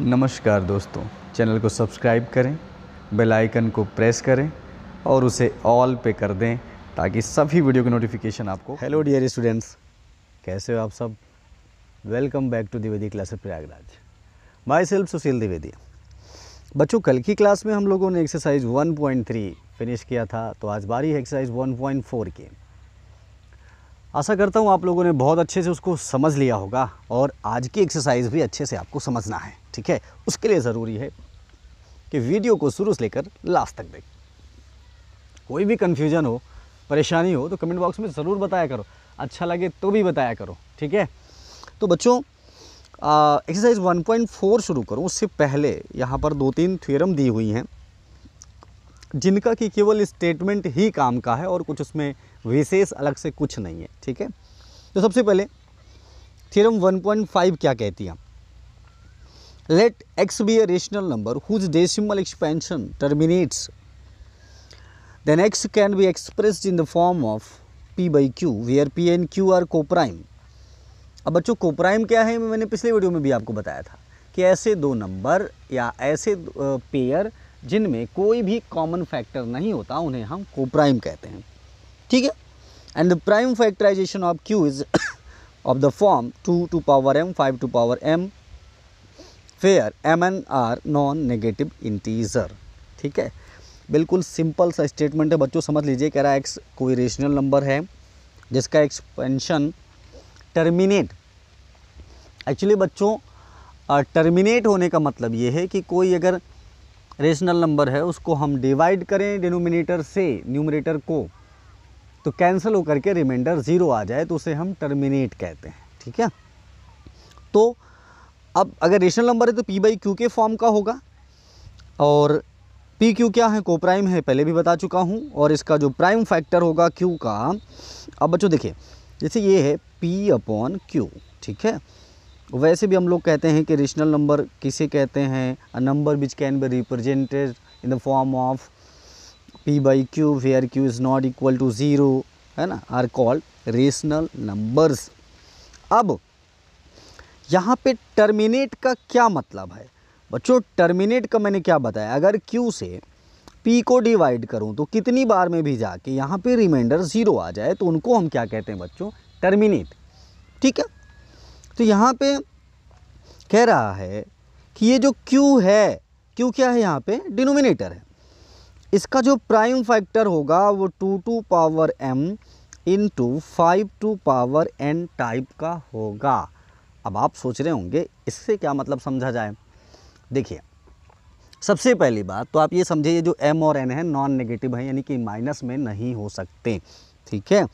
नमस्कार दोस्तों चैनल को सब्सक्राइब करें बेल आइकन को प्रेस करें और उसे ऑल पे कर दें ताकि सभी वीडियो की नोटिफिकेशन आपको हेलो डियर स्टूडेंट्स कैसे हो आप सब welcome back to Dwivedi classes Prayagraj myself Sushil Dwivedi बच्चों कल की क्लास में हम लोगों ने एक्सरसाइज 1.3 फिनिश किया था तो आज बारी है एक्सरसाइज 1.4 की आशा करता हूँ आप लोगों ने बहुत अच्छे से उसको समझ लिया होगा और आज की एक्सरसाइज भी अच्छे से आपको समझना है ठीक है उसके लिए ज़रूरी है कि वीडियो को शुरू से लेकर लास्ट तक देखें कोई भी कन्फ्यूजन हो परेशानी हो तो कमेंट बॉक्स में ज़रूर बताया करो अच्छा लगे तो भी बताया करो ठीक है तो बच्चों एक्सरसाइज 1.4 शुरू करूँ उससे पहले यहाँ पर दो तीन थ्योरम दी हुई हैं जिनका कि केवल स्टेटमेंट ही काम का है और कुछ उसमें विशेष अलग से कुछ नहीं है ठीक है तो सबसे पहले थ्योरम 1.5 क्या कहती है let x be a rational number whose decimal expansion terminates then x can be expressed in the form of p by q where p and q are coprime अब बच्चों कोप्राइम क्या है मैंने पिछले वीडियो में भी आपको बताया था कि ऐसे दो नंबर या ऐसे पेयर जिनमें कोई भी कॉमन फैक्टर नहीं होता उन्हें हम कोप्राइम कहते हैं ठीक है and the prime factorisation of Q is of the form two to power M five to power M where M N are non negative integer ठीक है बिल्कुल सिंपल सा स्टेटमेंट है बच्चों समझ लीजिए कह रहा है एक्स कोई रेशनल नंबर है जिसका एक्सपेंशन टर्मिनेट एक्चुअली बच्चों टर्मिनेट होने का मतलब ये है कि कोई अगर रेशनल नंबर है उसको हम डिवाइड करें डिनोमिनेटर से न्यूमिनेटर को तो कैंसिल होकर के रिमाइंडर ज़ीरो आ जाए तो उसे हम टर्मिनेट कहते हैं ठीक है तो अब अगर रेशनल नंबर है तो पी बाई क्यू के फॉर्म का होगा और पी क्यू क्या है को प्राइम है पहले भी बता चुका हूँ और इसका जो प्राइम फैक्टर होगा क्यू का अब बच्चों देखिए जैसे ये है पी अपॉन क्यू ठीक है वैसे भी हम लोग कहते हैं कि रेशनल नंबर किसे कहते हैं a number which can be represented in the form of P by Q where Q is not equal to zero है ना आर कॉल्ड रेशनल नंबर्स अब यहाँ पे टर्मिनेट का क्या मतलब है बच्चों टर्मिनेट का मैंने क्या बताया अगर क्यू से पी को डिवाइड करूँ तो कितनी बार में भी जाके यहाँ पे रिमाइंडर ज़ीरो आ जाए तो उनको हम क्या कहते हैं बच्चों टर्मिनेट ठीक है तो यहाँ पे कह रहा है कि ये जो क्यू है क्यू क्या है यहाँ पे डिनोमिनेटर है इसका जो प्राइम फैक्टर होगा वो two to power M into five to power N type का होगा अब आप सोच रहे होंगे इससे क्या मतलब समझा जाए देखिए सबसे पहली बात तो आप ये समझिए जो एम और एन है नॉन नेगेटिव है यानी कि माइनस में नहीं हो सकते ठीक है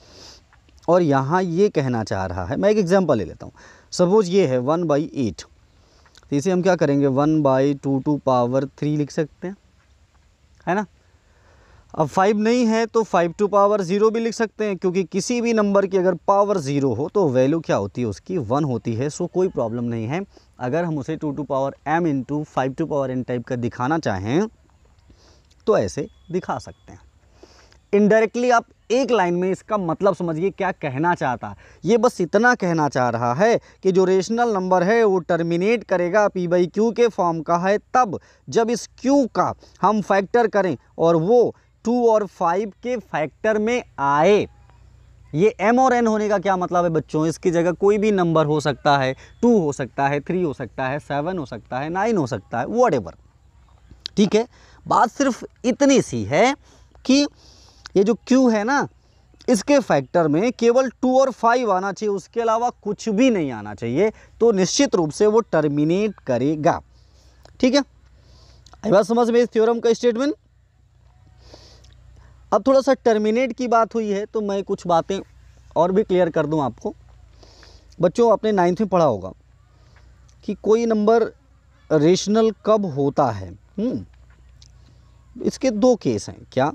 और यहाँ ये कहना चाह रहा है मैं एक एग्जांपल ले लेता हूँ सपोज ये है वन बाई एट तो इसे हम क्या करेंगे one by two to power three लिख सकते हैं है ना अब फाइव नहीं है तो फाइव टू पावर ज़ीरो भी लिख सकते हैं क्योंकि किसी भी नंबर की अगर पावर ज़ीरो हो तो वैल्यू क्या होती है उसकी वन होती है सो कोई प्रॉब्लम नहीं है अगर हम उसे two to power M into five to power N type का दिखाना चाहें तो ऐसे दिखा सकते हैं इनडायरेक्टली आप एक लाइन में इसका मतलब समझिए क्या कहना चाहता है ये बस इतना कहना चाह रहा है कि जो रेशनल नंबर है वो टर्मिनेट करेगा पी बाई क्यू के फॉर्म का है तब जब इस क्यू का हम फैक्टर करें और वो टू और फाइव के फैक्टर में आए ये एम और एन होने का क्या मतलब है बच्चों इसकी जगह कोई भी नंबर हो सकता है टू हो सकता है थ्री हो सकता है सेवन हो सकता है नाइन हो सकता है वट ठीक है बात सिर्फ इतनी सी है कि ये जो क्यू है ना इसके फैक्टर में केवल टू और फाइव आना चाहिए उसके अलावा कुछ भी नहीं आना चाहिए तो निश्चित रूप से वो टर्मिनेट करेगा ठीक है अभी बात समझ में इस थ्योरम का स्टेटमेंट अब थोड़ा सा टर्मिनेट की बात हुई है तो मैं कुछ बातें और भी क्लियर कर दूं आपको बच्चों आपने नाइन्थ में पढ़ा होगा कि कोई नंबर रेशनल कब होता है हम्म, इसके दो केस हैं क्या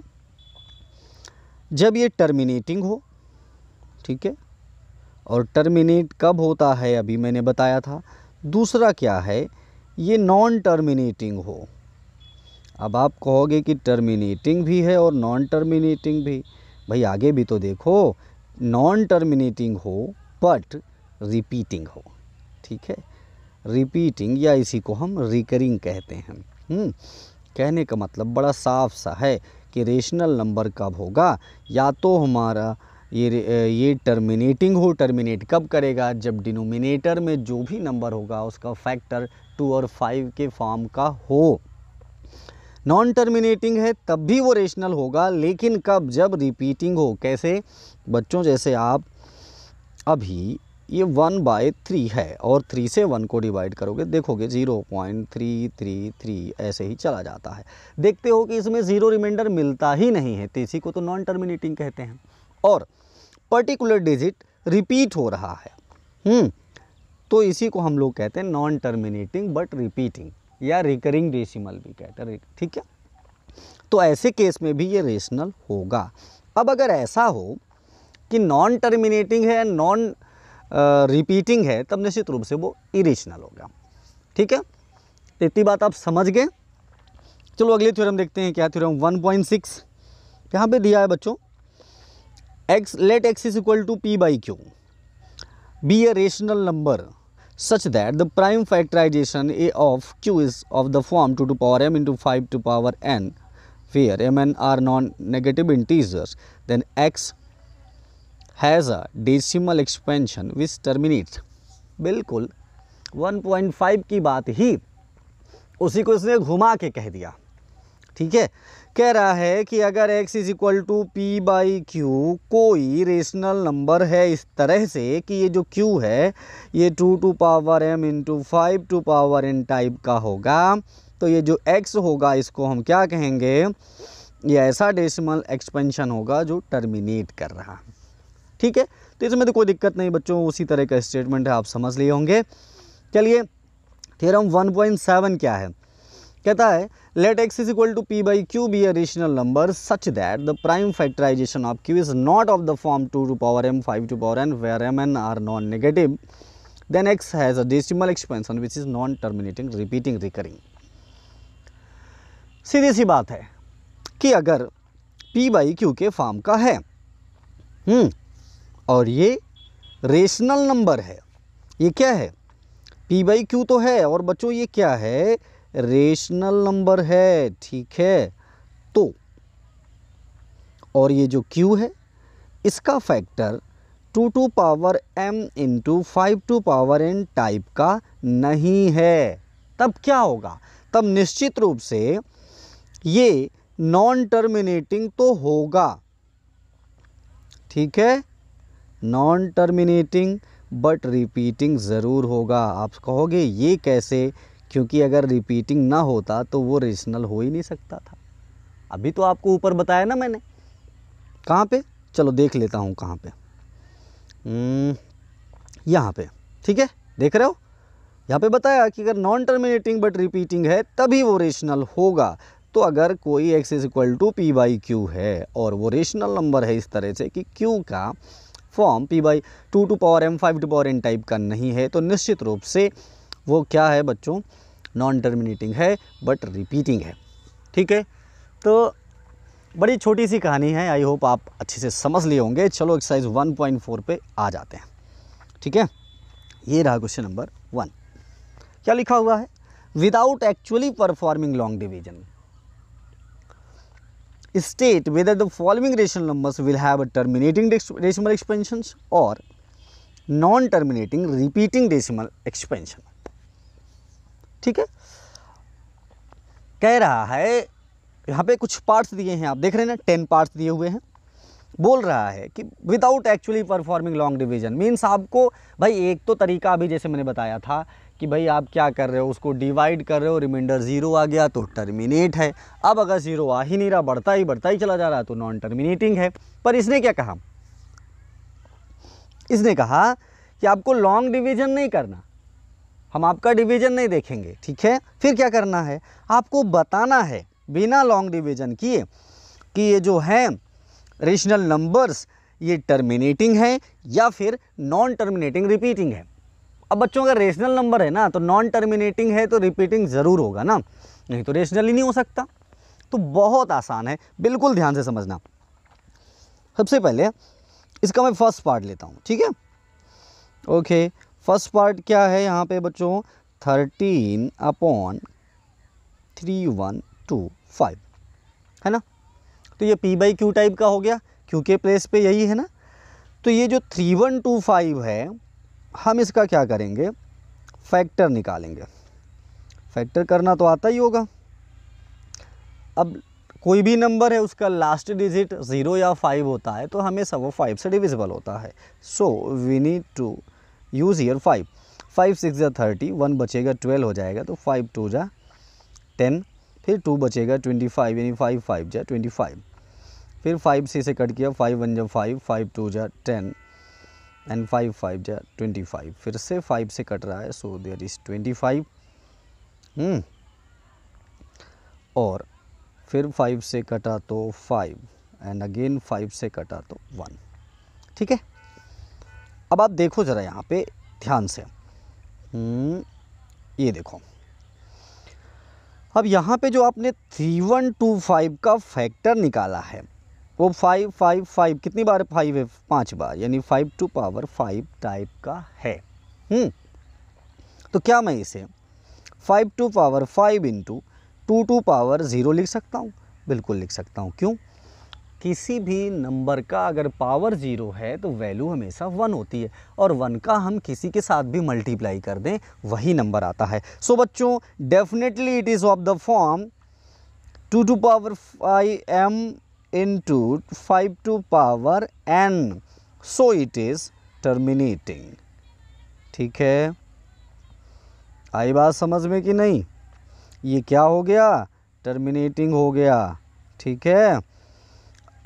जब ये टर्मिनेटिंग हो ठीक है और टर्मिनेट कब होता है अभी मैंने बताया था दूसरा क्या है ये नॉन टर्मिनेटिंग हो अब आप कहोगे कि टर्मिनेटिंग भी है और नॉन टर्मिनेटिंग भी भाई आगे भी तो देखो नॉन टर्मिनेटिंग हो बट रिपीटिंग हो ठीक है रिपीटिंग या इसी को हम रिकरिंग कहते हैं हम्म, कहने का मतलब बड़ा साफ सा है कि रेशनल नंबर कब होगा या तो हमारा ये ये टर्मिनेटिंग हो टर्मिनेट कब करेगा जब डिनोमिनेटर में जो भी नंबर होगा उसका फैक्टर टू और फाइव के फॉर्म का हो नॉन टर्मिनेटिंग है तब भी वो रेशनल होगा लेकिन कब जब रिपीटिंग हो कैसे बच्चों जैसे आप अभी ये वन बाय थ्री है और थ्री से वन को डिवाइड करोगे देखोगे zero point three three three ऐसे ही चला जाता है देखते हो कि इसमें ज़ीरो रिमाइंडर मिलता ही नहीं है तो इसी को तो नॉन टर्मिनेटिंग कहते हैं और पर्टिकुलर डिजिट रिपीट हो रहा है हम्म, तो इसी को हम लोग कहते हैं नॉन टर्मिनेटिंग बट रिपीटिंग या रिकरिंग डेसिमल भी कहते हैं ठीक है तो ऐसे केस में भी ये रेशनल होगा अब अगर ऐसा हो कि नॉन टर्मिनेटिंग है नॉन रिपीटिंग है तब निश्चित रूप से वो इरेशनल होगा ठीक है इतनी बात आप समझ गए चलो अगले थ्योरम देखते हैं क्या थ्योरम 1.6 पॉइंट सिक्स यहाँ पर दिया है बच्चों X let X is equal to P by Q be a rational number such that the prime factorisation a of Q is of the form two to power M into five to power N where M N are non negative integers then X has a decimal expansion which terminate बिल्कुल one point five की बात ही उसी को उसने घुमा के कह दिया ठीक है कह रहा है कि अगर x is equal to P by Q कोई रेशनल नंबर है इस तरह से कि ये जो q है ये two to power m into five to power n type का होगा तो ये जो x होगा इसको हम क्या कहेंगे ये ऐसा डेसिमल एक्सपेंशन होगा जो टर्मिनेट कर रहा है ठीक है तो इसमें तो कोई दिक्कत नहीं बच्चों उसी तरह का स्टेटमेंट है आप समझ लिए होंगे चलिए पॉइंट 1.7 क्या है कहता है let x is equal to p by q be a rational number such that the prime factorization of q is not of the form 2 to power m 5 to power n where m and n are non-negative then x has a decimal expansion which is non-terminating repeating recurring सीधी सी बात है कि अगर p by Q के form का है हम्म और ये rational number है ये क्या है p बाई क्यू तो है और बच्चों ये क्या है रेशनल नंबर है ठीक है तो और ये जो क्यू है इसका factor two to power M into five to power N type का नहीं है तब क्या होगा तब निश्चित रूप से ये नॉन टर्मिनेटिंग तो होगा ठीक है नॉन टर्मिनेटिंग बट रिपीटिंग ज़रूर होगा आप कहोगे ये कैसे क्योंकि अगर रिपीटिंग ना होता तो वो रेशनल हो ही नहीं सकता था अभी तो आपको ऊपर बताया ना मैंने कहाँ पे चलो देख लेता हूँ कहाँ पे हम्म, यहाँ पे ठीक है देख रहे हो यहाँ पे बताया कि अगर नॉन टर्मिनेटिंग बट रिपीटिंग है तभी वो रेशनल होगा तो अगर कोई X is equal to P by Q है और वो रेशनल नंबर है इस तरह से कि क्यू का form P by two to power M five to power N type का नहीं है तो निश्चित रूप से वो क्या है बच्चों नॉन टर्मिनेटिंग है बट रिपीटिंग है ठीक है तो बड़ी छोटी सी कहानी है आई होप आप अच्छे से समझ लिए होंगे चलो एक्सरसाइज वन पॉइंट फोर पे आ जाते हैं ठीक है ये रहा क्वेश्चन नंबर वन क्या लिखा हुआ है without actually performing long division state whether the following rational numbers will have terminating decimal expansion और non terminating repeating decimal expansion ठीक है कह रहा है यहाँ पे कुछ पार्ट्स दिए हैं आप देख रहे हैं ना टेन पार्ट्स दिए हुए हैं बोल रहा है कि without actually performing long division means आपको भाई एक तो तरीका अभी जैसे मैंने बताया था कि भाई आप क्या कर रहे हो उसको डिवाइड कर रहे हो रिमाइंडर ज़ीरो आ गया तो टर्मिनेट है अब अगर ज़ीरो आ ही नहीं रहा बढ़ता ही बढ़ता ही चला जा रहा तो नॉन टर्मिनेटिंग है पर इसने क्या कहा इसने कहा कि आपको लॉन्ग डिवीजन नहीं करना हम आपका डिवीजन नहीं देखेंगे ठीक है फिर क्या करना है आपको बताना है बिना लॉन्ग डिवीजन किए कि ये जो है रेशनल नंबर्स ये टर्मिनेटिंग है या फिर नॉन टर्मिनेटिंग रिपीटिंग है अब बच्चों अगर रेशनल नंबर है ना तो नॉन टर्मिनेटिंग है तो रिपीटिंग ज़रूर होगा ना नहीं तो रेशनल ही नहीं हो सकता तो बहुत आसान है बिल्कुल ध्यान से समझना सबसे पहले इसका मैं फर्स्ट पार्ट लेता हूँ ठीक है ओके फर्स्ट पार्ट क्या है यहाँ पे बच्चों thirteen upon three one two five है ना तो ये पी बाई क्यू टाइप का हो गया क्यू के प्लेस पे यही है ना तो ये जो थ्री वन टू फाइव है हम इसका क्या करेंगे फैक्टर निकालेंगे फैक्टर करना तो आता ही होगा अब कोई भी नंबर है उसका लास्ट डिजिट ज़ीरो या फाइव होता है तो हमेशा वो फाइव से डिविजिबल होता है so we need to use here five five six या थर्टी वन बचेगा ट्वेल्व हो जाएगा तो फाइव टू जा टेन फिर टू बचेगा ट्वेंटी फाइव यानी फाइव फाइव जा ट्वेंटी फाइव फिर फाइव से इसे कट किया फाइव वन जा फाइव फाइव टू जा टेन एंड फाइव फाइव जा ट्वेंटी फाइव फिर से फाइव से कट रहा है so there is twenty five और फिर फाइव से कटा तो फाइव एंड अगेन फाइव से कटा तो वन ठीक है अब आप देखो ज़रा यहाँ पे ध्यान से हम्म, ये देखो अब यहाँ पे जो आपने थ्री वन टू फाइव का फैक्टर निकाला है वो फाइव फाइव फाइव कितनी बार फाइव है पाँच बार यानी five to power five type का है हम्म, तो क्या मैं इसे five to power five into two to power zero लिख सकता हूँ बिल्कुल लिख सकता हूँ क्यों किसी भी नंबर का अगर पावर ज़ीरो है तो वैल्यू हमेशा वन होती है और वन का हम किसी के साथ भी मल्टीप्लाई कर दें वही नंबर आता है सो so, बच्चों definitely it is of the form two to power five M into five to power N so it is terminating ठीक है आई बात समझ में कि नहीं ये क्या हो गया टर्मिनेटिंग हो गया ठीक है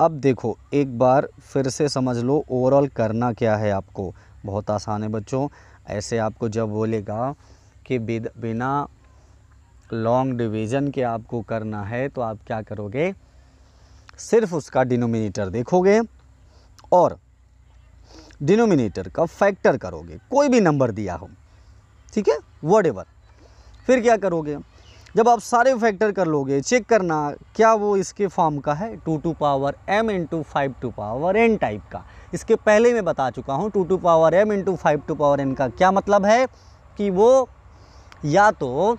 अब देखो एक बार फिर से समझ लो ओवरऑल करना क्या है आपको बहुत आसान है बच्चों ऐसे आपको जब बोलेगा कि बिना लॉन्ग डिवीज़न के आपको करना है तो आप क्या करोगे सिर्फ उसका डिनोमिनेटर देखोगे और डिनोमिनेटर का फैक्टर करोगे कोई भी नंबर दिया हो ठीक है वट एवर फिर क्या करोगे जब आप सारे फैक्टर कर लोगे चेक करना क्या वो इसके फॉर्म का है two to power M into five to power N type का इसके पहले मैं बता चुका हूँ two to power M into five to power N का क्या मतलब है कि वो या तो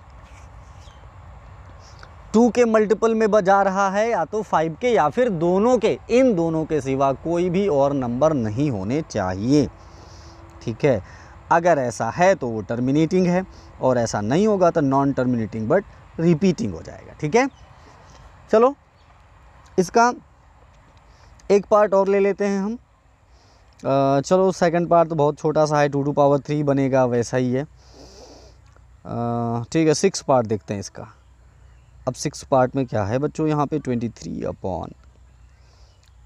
टू के मल्टीपल में बजा रहा है या तो फाइव के या फिर दोनों के इन दोनों के सिवा कोई भी और नंबर नहीं होने चाहिए ठीक है अगर ऐसा है तो वो टर्मिनेटिंग है और ऐसा नहीं होगा तो नॉन टर्मिनेटिंग बट रिपीटिंग हो जाएगा ठीक है चलो इसका एक पार्ट और ले लेते हैं हम आ, चलो सेकंड पार्ट तो बहुत छोटा सा है टू टू पावर थ्री बनेगा वैसा ही है ठीक है सिक्स पार्ट देखते हैं इसका अब सिक्स पार्ट में क्या है बच्चों यहाँ पे twenty three upon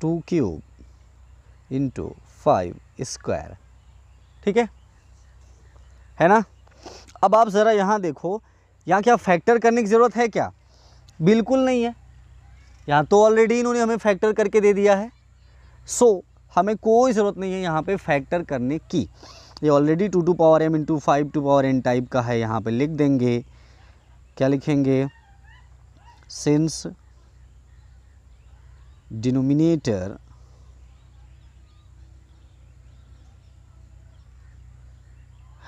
two cube into five square ठीक है है ना अब आप ज़रा यहाँ देखो यहाँ क्या फैक्टर करने की ज़रूरत है क्या बिल्कुल नहीं है यहाँ तो ऑलरेडी इन्होंने हमें फैक्टर करके दे दिया है सो so, हमें कोई ज़रूरत नहीं है यहाँ पे फैक्टर करने की ये already two to power M into five to power N type का है यहाँ पे लिख देंगे क्या लिखेंगे since denominator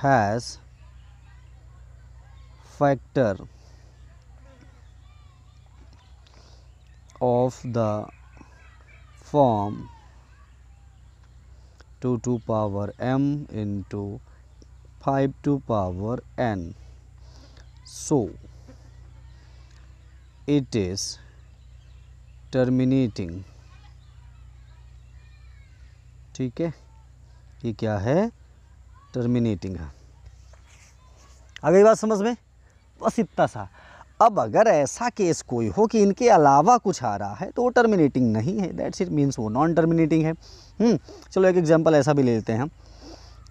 has factor of the form 2 to power m into 5 to power n. So, it is terminating. ठीक है ये क्या है टर्मिनेटिंग है आ गई बात समझ में पसित्ता सा अब अगर ऐसा केस कोई हो कि इनके अलावा कुछ आ रहा है तो वो टर्मिनेटिंग नहीं है दैट्स इट मीन्स वो नॉन टर्मिनेटिंग है हम्म, चलो एक एग्जांपल ऐसा भी ले लेते हैं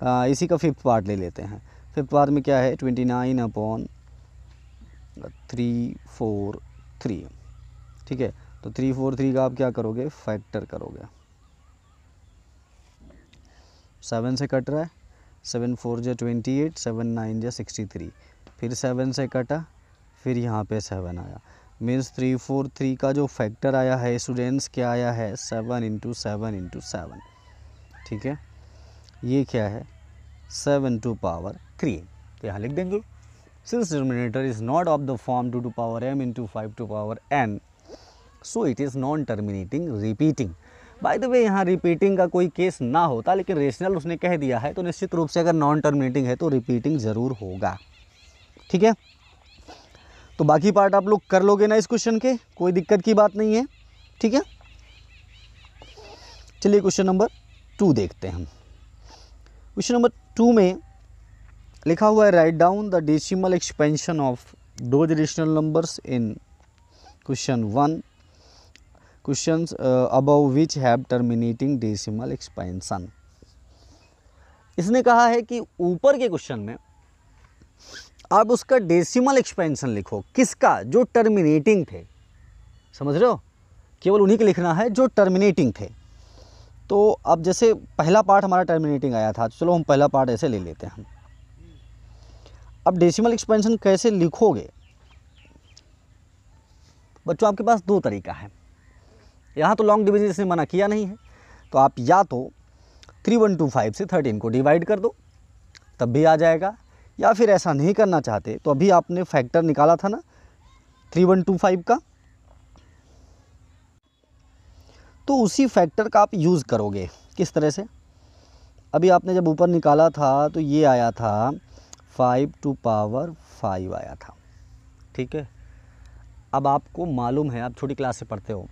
आ, इसी का फिफ्थ पार्ट ले लेते हैं फिफ्थ पार्ट में क्या है twenty nine upon three four three ठीक है तो थ्री फोर थ्री का आप क्या करोगे फैक्टर करोगे सेवन से कट रहा है सेवन फोर जो ट्वेंटी एट सेवन नाइन जो सिक्सटी थ्री फिर सेवन से कटा फिर यहाँ पे सेवन आया मीन्स थ्री फोर थ्री का जो फैक्टर आया है स्टूडेंट्स क्या आया है seven into seven into seven ठीक है ये क्या है सेवन टू पावर थ्री तो यहाँ लिख देंगे since denominator is not of the form two to power M into five to power N so it is non terminating repeating by the way यहाँ रिपीटिंग का कोई केस ना होता लेकिन रेशनल उसने कह दिया है तो निश्चित रूप से अगर नॉन टर्मिनेटिंग है तो रिपीटिंग ज़रूर होगा ठीक है तो बाकी पार्ट आप लोग कर लोगे ना इस क्वेश्चन के कोई दिक्कत की बात नहीं है ठीक है चलिए क्वेश्चन नंबर टू देखते हैं हम क्वेश्चन नंबर टू में लिखा हुआ है write down the decimal expansion of those rational numbers in question one question above which have terminating decimal expansion इसने कहा है कि ऊपर के क्वेश्चन में आप उसका डेसिमल एक्सपेंशन लिखो किसका जो टर्मिनेटिंग थे समझ रहे हो केवल उन्हीं के लिखना है जो टर्मिनेटिंग थे तो अब जैसे पहला पार्ट हमारा टर्मिनेटिंग आया था चलो हम पहला पार्ट ऐसे ले लेते हैं अब डेसिमल एक्सपेंशन कैसे लिखोगे बच्चों आपके पास दो तरीका है यहाँ तो लॉन्ग डिविजन इसने मना किया नहीं है तो आप या तो थ्री वन टू फाइव से थर्टीन को डिवाइड कर दो तब भी आ जाएगा या फिर ऐसा नहीं करना चाहते तो अभी आपने फैक्टर निकाला था ना थ्री वन टू फाइव का तो उसी फैक्टर का आप यूज़ करोगे किस तरह से अभी आपने जब ऊपर निकाला था तो ये आया था फाइव टू पावर फाइव आया था ठीक है अब आपको मालूम है आप छोटी क्लास से पढ़ते हो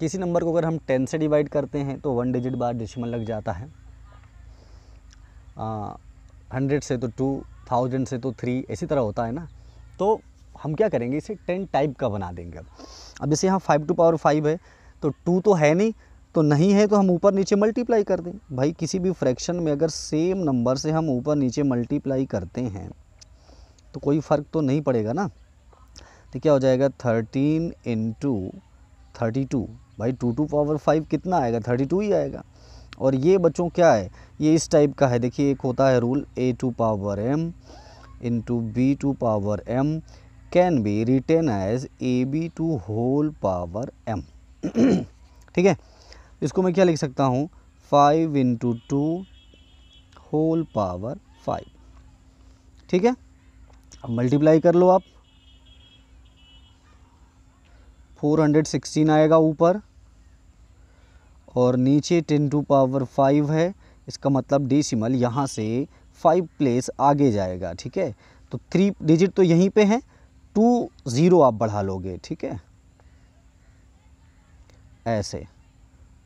किसी नंबर को अगर हम टेन से डिवाइड करते हैं तो वन डिजिट बार डिसिमल लग जाता है हंड्रेड से तो टू थाउजेंड से तो थ्री इसी तरह होता है ना तो हम क्या करेंगे इसे टेन टाइप का बना देंगे अब जैसे यहाँ फाइव टू पावर फाइव है तो टू तो है नहीं तो नहीं है तो हम ऊपर नीचे मल्टीप्लाई कर दें भाई किसी भी फ्रैक्शन में अगर सेम नंबर से हम ऊपर नीचे मल्टीप्लाई करते हैं तो कोई फ़र्क तो नहीं पड़ेगा ना तो क्या हो जाएगा थर्टीन इंटू थर्टी टू भाई टू टू पावर फाइव कितना आएगा थर्टी टू ही आएगा और ये बच्चों क्या है ये इस टाइप का है देखिए एक होता है rule a to power M into b to power m can be written as a b to whole power m ठीक है इसको मैं क्या लिख सकता हूँ five into two whole power five ठीक है अब मल्टीप्लाई कर लो आप फोर हंड्रेड सिक्सटीन आएगा ऊपर और नीचे टेन टू पावर फाइव है इसका मतलब डेसिमल यहाँ से फाइव प्लेस आगे जाएगा ठीक है तो थ्री डिजिट तो यहीं पे हैं टू ज़ीरो आप बढ़ा लोगे ठीक है ऐसे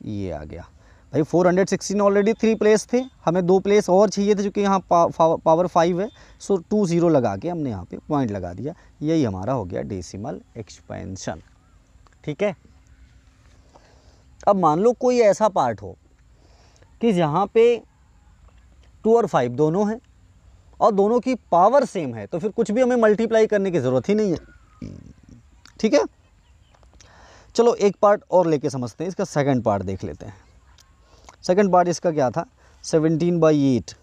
ये आ गया भाई 416 ऑलरेडी थ्री प्लेस थे हमें दो प्लेस और चाहिए थे क्योंकि यहाँ पा, पावर फाइव है सो टू ज़ीरो लगा के हमने यहाँ पे पॉइंट लगा दिया यही हमारा हो गया डेसिमल एक्सपेंशन ठीक है अब मान लो कोई ऐसा पार्ट हो कि यहाँ पे टू और फाइव दोनों हैं और दोनों की पावर सेम है तो फिर कुछ भी हमें मल्टीप्लाई करने की ज़रूरत ही नहीं है ठीक है चलो एक पार्ट और लेके समझते हैं इसका सेकंड पार्ट देख लेते हैं सेकंड पार्ट इसका क्या था seventeen by eight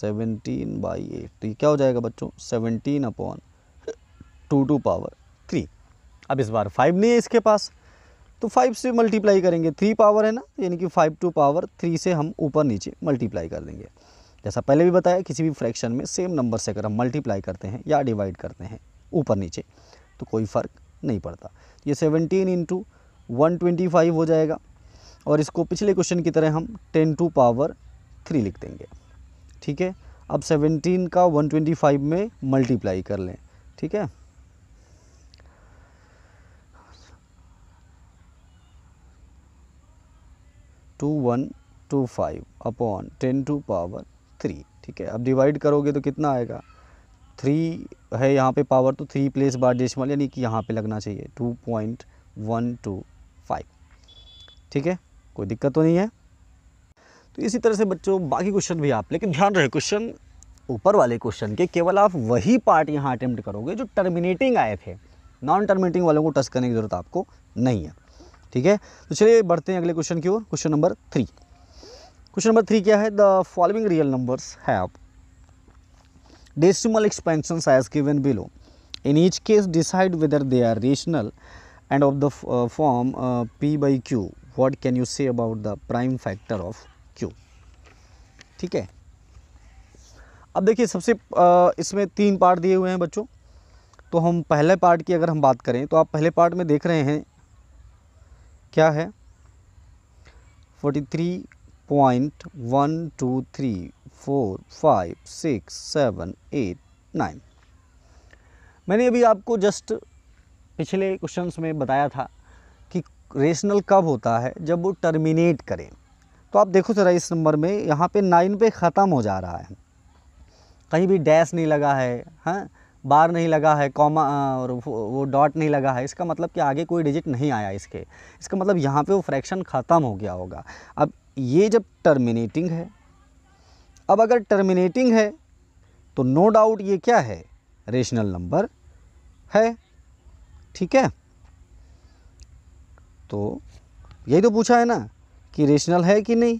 seventeen by eight तो ये क्या हो जाएगा बच्चों seventeen upon two to power three अब इस बार फाइव नहीं है इसके पास तो फाइव से मल्टीप्लाई करेंगे थ्री पावर है ना यानी कि फाइव टू पावर थ्री से हम ऊपर नीचे मल्टीप्लाई कर देंगे जैसा पहले भी बताया किसी भी फ्रैक्शन में सेम नंबर से अगर हम मल्टीप्लाई करते हैं या डिवाइड करते हैं ऊपर नीचे तो कोई फ़र्क नहीं पड़ता ये seventeen into one twenty five हो जाएगा और इसको पिछले क्वेश्चन की तरह हम टेन टू पावर थ्री लिख देंगे ठीक है अब सेवनटीन का वन ट्वेंटी फाइव में मल्टीप्लाई कर लें ठीक है two one two five upon ten to power three ठीक है अब डिवाइड करोगे तो कितना आएगा थ्री है यहाँ पे पावर तो थ्री प्लेस बार डेसिमल यानी कि यहाँ पे लगना चाहिए two point one two five ठीक है कोई दिक्कत तो नहीं है तो इसी तरह से बच्चों बाकी क्वेश्चन भी आप लेकिन ध्यान रहे क्वेश्चन ऊपर वाले क्वेश्चन के केवल आप वही पार्ट यहाँ अटैम्प्ट करोगे जो टर्मिनेटिंग आए थे नॉन टर्मिनेटिंग वालों को टच करने की ज़रूरत आपको नहीं है ठीक है तो चलिए बढ़ते हैं अगले क्वेश्चन की ओर question number three question number three क्या है the following real numbers have decimal expansion as given below in each case decide whether they are rational and of the form P by q what can you say about the prime factor of q ठीक है अब देखिए सबसे uh, इसमें तीन part दिए हुए हैं बच्चों तो हम पहले पार्ट की अगर हम बात करें तो आप पहले पार्ट में देख रहे हैं क्या है forty three point one two three four five six seven eight nine मैंने अभी आपको जस्ट पिछले क्वेश्चंस में बताया था कि रेशनल कब होता है जब वो टर्मिनेट करें तो आप देखो जरा इस नंबर में यहाँ पे नाइन पे ख़त्म हो जा रहा है कहीं भी डैश नहीं लगा है हाँ बार नहीं लगा है कॉमा और वो डॉट नहीं लगा है इसका मतलब कि आगे कोई डिजिट नहीं आया इसके इसका मतलब यहाँ पे वो फ्रैक्शन ख़त्म हो गया होगा अब ये जब टर्मिनेटिंग है अब अगर टर्मिनेटिंग है तो नो डाउट ये क्या है रेशनल नंबर है ठीक है तो यही तो पूछा है ना कि रेशनल है कि नहीं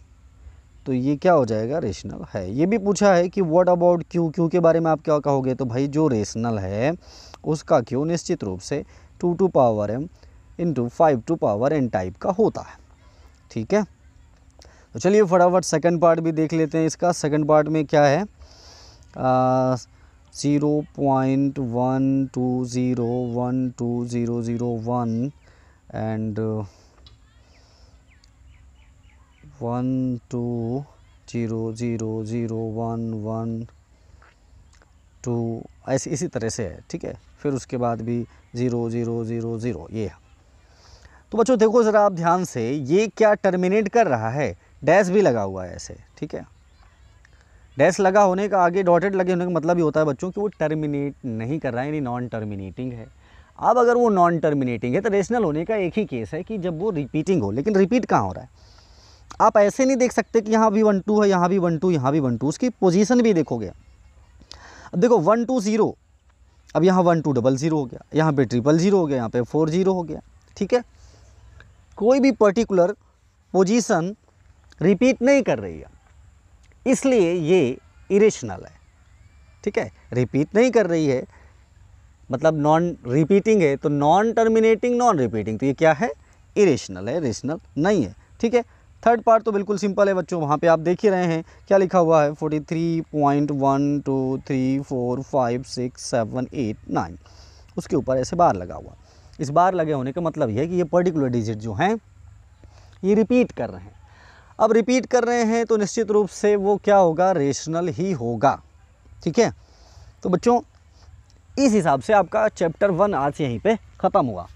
तो ये क्या हो जाएगा रेशनल है ये भी पूछा है कि व्हाट अबाउट क्यू क्यू के बारे में आप क्या कहोगे तो भाई जो रेशनल है उसका क्यू निश्चित रूप से two to power M into five to power N type का होता है ठीक है तो चलिए फटाफट सेकंड पार्ट भी देख लेते हैं इसका सेकंड पार्ट में क्या है zero point one two zero one two zero zero one and one two zero zero zero one one two ऐसे इसी तरह से है ठीक है फिर उसके बाद भी ज़ीरो ज़ीरो ज़ीरो ज़ीरो ये है तो बच्चों देखो ज़रा आप ध्यान से ये क्या टर्मिनेट कर रहा है डैश भी लगा हुआ है ऐसे ठीक है डैश लगा होने का आगे डॉटेड लगे होने का मतलब ही होता है बच्चों कि वो टर्मिनेट नहीं कर रहा है यानी नॉन टर्मिनेटिंग है अब अगर वो नॉन टर्मिनेटिंग है तो रेशनल होने का एक ही केस है कि जब वो रिपीटिंग हो लेकिन रिपीट कहाँ हो रहा है आप ऐसे नहीं देख सकते कि यहाँ भी वन टू है यहाँ भी वन टू यहाँ भी वन टू उसकी पोजीशन भी देखोगे अब देखो वन टू ज़ीरो अब यहाँ वन टू डबल ज़ीरो हो गया यहाँ पे ट्रिपल ज़ीरो हो गया यहाँ पे फोर ज़ीरो हो गया ठीक है कोई भी पर्टिकुलर पोजीशन रिपीट नहीं कर रही है इसलिए ये इरेशनल है ठीक है रिपीट नहीं कर रही है मतलब नॉन रिपीटिंग है तो नॉन टर्मिनेटिंग नॉन रिपीटिंग तो ये क्या है इरेशनल है रेशनल नहीं है ठीक है थर्ड पार्ट तो बिल्कुल सिंपल है बच्चों वहाँ पे आप देख ही रहे हैं क्या लिखा हुआ है forty three point one two three four five six seven eight nine उसके ऊपर ऐसे बार लगा हुआ इस बार लगे होने का मतलब यह है कि ये पर्टिकुलर डिजिट जो हैं ये रिपीट कर रहे हैं अब रिपीट कर रहे हैं तो निश्चित रूप से वो क्या होगा रेशनल ही होगा ठीक है तो बच्चों इस हिसाब से आपका चैप्टर वन आज यहीं पे ख़त्म हुआ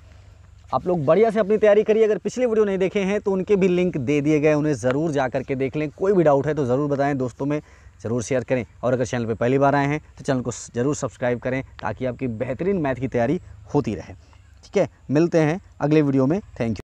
आप लोग बढ़िया से अपनी तैयारी करिए अगर पिछले वीडियो नहीं देखे हैं तो उनके भी लिंक दे दिए गए उन्हें ज़रूर जा करके देख लें कोई भी डाउट है तो ज़रूर बताएं दोस्तों में ज़रूर शेयर करें और अगर चैनल पर पहली बार आए हैं तो चैनल को ज़रूर सब्सक्राइब करें ताकि आपकी बेहतरीन मैथ की तैयारी होती रहे ठीक है मिलते हैं अगले वीडियो में थैंक यू